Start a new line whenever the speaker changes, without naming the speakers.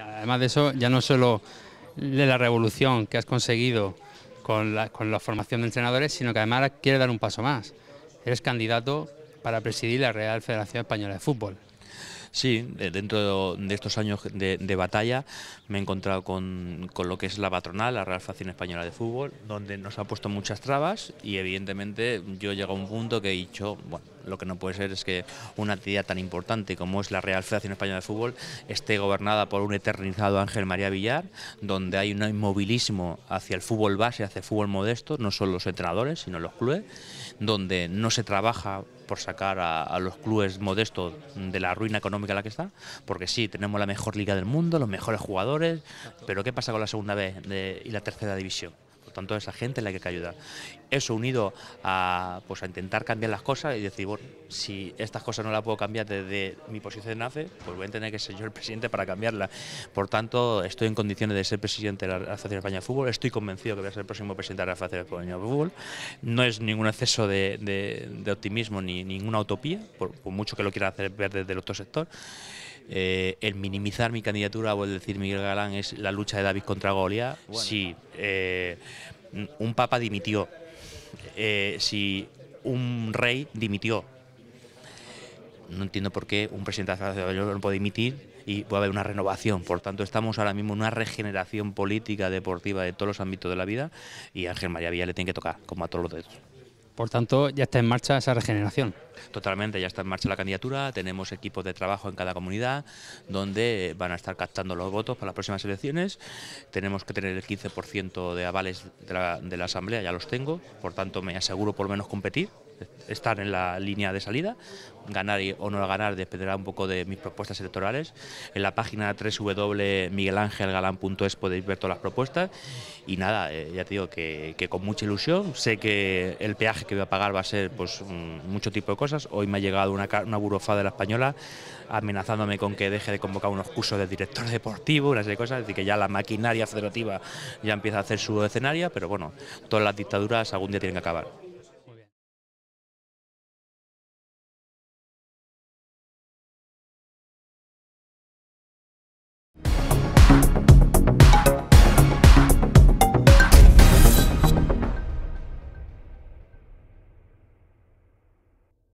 además de eso, ya no solo de la revolución que has conseguido con la, formación de entrenadores, sino que además quieres dar un paso más. Eres candidato para presidir la Real Federación Española de Fútbol. Sí, eh,
dentro de estos años de, batalla me he encontrado con, lo que es la patronal, la Real Federación Española de Fútbol, donde nos ha puesto muchas trabas y evidentemente yo he llegado a un punto que he dicho, bueno, lo que no puede ser es que una entidad tan importante como es la Real Federación Española de Fútbol esté gobernada por un eternizado Ángel María Villar, donde hay un inmovilismo hacia el fútbol base, hacia el fútbol modesto, no solo los entrenadores, sino los clubes, donde no se trabaja por sacar a, los clubes modestos de la ruina económica en la que están, porque sí, tenemos la mejor liga del mundo, los mejores jugadores, pero ¿qué pasa con la segunda B y la tercera división? Por tanto, esa gente en la que hay que ayudar. Eso unido a, pues, a intentar cambiar las cosas y decir, si estas cosas no las puedo cambiar desde mi posición de NACE, pues voy a tener que ser yo el presidente para cambiarlas. Por tanto, estoy en condiciones de ser presidente de la Asociación Española de Fútbol, estoy convencido que voy a ser el próximo presidente de la Asociación Española de Fútbol. No es ningún exceso de, optimismo ni ninguna utopía, por, mucho que lo quiera hacer ver desde el otro sector. Eh, el minimizar mi candidatura, o el decir Miguel Galán, es la lucha de David contra Golia, si eh, un papa dimitió, eh, si un rey dimitió, no entiendo por qué un presidente de la no puede dimitir y puede haber una renovación. Por tanto, estamos ahora mismo en una regeneración política, deportiva de todos los ámbitos de la vida y a Ángel María Villa le tiene que tocar, como a todos los dedos.
Por tanto, ya está en marcha esa regeneración.
Totalmente, ya está en marcha la candidatura, tenemos equipos de trabajo en cada comunidad donde van a estar captando los votos para las próximas elecciones, tenemos que tener el 15% de avales de la, Asamblea, ya los tengo, por tanto me aseguro por lo menos competir, están en la línea de salida. Ganar o no ganar dependerá un poco de mis propuestas electorales. En la página www.miguelangelgalán.es podéis ver todas las propuestas. Y nada, eh, ya te digo que, con mucha ilusión. Sé que el peaje que voy a pagar va a ser pues mucho tipo de cosas. Hoy me ha llegado una, una burofa de la española amenazándome con que deje de convocar unos cursos de director deportivo, una serie de cosas, es decir, que ya la maquinaria federativa ya empieza a hacer su escenario, pero bueno,
todas las dictaduras algún día tienen que acabar.